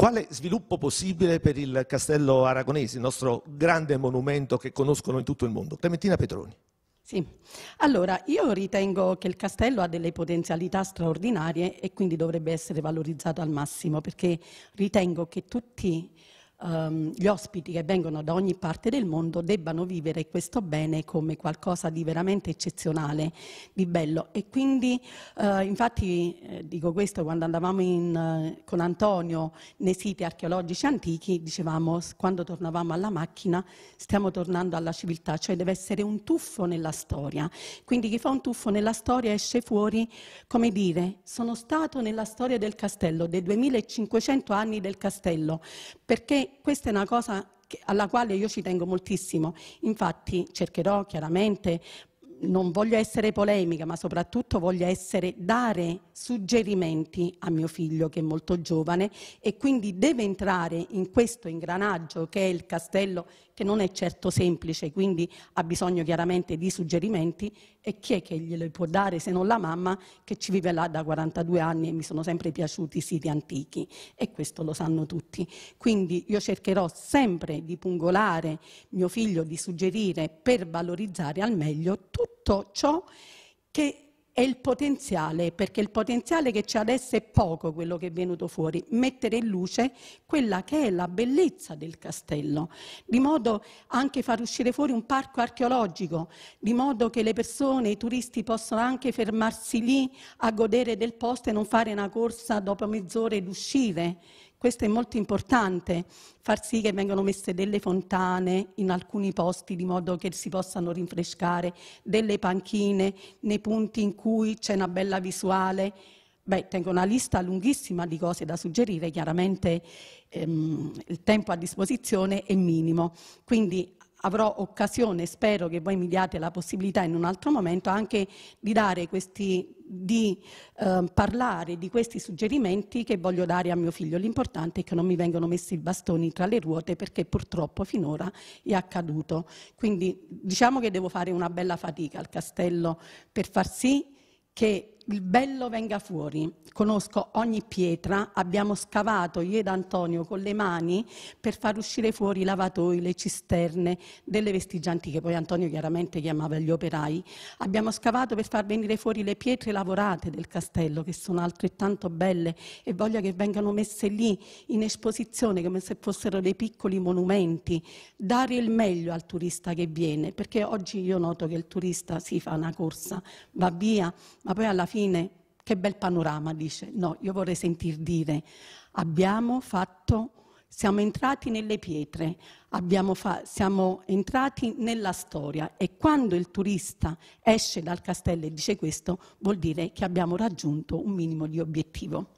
Quale sviluppo possibile per il Castello Aragonese, il nostro grande monumento che conoscono in tutto il mondo? Clementina Petroni. Sì, allora io ritengo che il castello ha delle potenzialità straordinarie e quindi dovrebbe essere valorizzato al massimo perché ritengo che tutti ehm, gli ospiti che vengono da ogni parte del mondo debbano vivere questo bene come qualcosa di veramente eccezionale, di bello. E quindi, eh, infatti, eh, dico questo, quando andavamo in, eh, con Antonio nei siti archeologici antichi, dicevamo, quando tornavamo alla macchina, stiamo tornando alla civiltà, cioè deve essere un tuffo nella storia. Quindi chi fa un tuffo nella storia esce fuori, come dire, sono stato nella storia del castello, dei 2500 anni del castello, perché questa è una cosa alla quale io ci tengo moltissimo. Infatti cercherò chiaramente non voglio essere polemica, ma soprattutto voglio essere, dare suggerimenti a mio figlio che è molto giovane e quindi deve entrare in questo ingranaggio che è il castello, che non è certo semplice, quindi ha bisogno chiaramente di suggerimenti e chi è che glielo può dare se non la mamma che ci vive là da 42 anni e mi sono sempre piaciuti i siti antichi e questo lo sanno tutti. Quindi io cercherò sempre di pungolare mio figlio, di suggerire per valorizzare al meglio tutto tutto ciò che è il potenziale, perché il potenziale che c'è adesso è poco quello che è venuto fuori, mettere in luce quella che è la bellezza del castello, di modo anche far uscire fuori un parco archeologico, di modo che le persone, i turisti possano anche fermarsi lì a godere del posto e non fare una corsa dopo mezz'ora ed uscire questo è molto importante, far sì che vengano messe delle fontane in alcuni posti di modo che si possano rinfrescare, delle panchine nei punti in cui c'è una bella visuale. Beh, tengo una lista lunghissima di cose da suggerire, chiaramente ehm, il tempo a disposizione è minimo, quindi avrò occasione, spero che voi mi diate la possibilità in un altro momento anche di dare questi di eh, parlare di questi suggerimenti che voglio dare a mio figlio. L'importante è che non mi vengano messi i bastoni tra le ruote perché purtroppo finora è accaduto. Quindi diciamo che devo fare una bella fatica al castello per far sì che il bello venga fuori. Conosco ogni pietra, abbiamo scavato io ed Antonio con le mani per far uscire fuori i lavatoi, le cisterne delle vestigianti antiche, poi Antonio chiaramente chiamava gli operai. Abbiamo scavato per far venire fuori le pietre lavorate del castello che sono altrettanto belle e voglio che vengano messe lì in esposizione come se fossero dei piccoli monumenti. Dare il meglio al turista che viene, perché oggi io noto che il turista si fa una corsa, va via, ma poi alla fine fine, che bel panorama, dice. No, io vorrei sentir dire, abbiamo fatto, siamo entrati nelle pietre, fa, siamo entrati nella storia e quando il turista esce dal castello e dice questo, vuol dire che abbiamo raggiunto un minimo di obiettivo.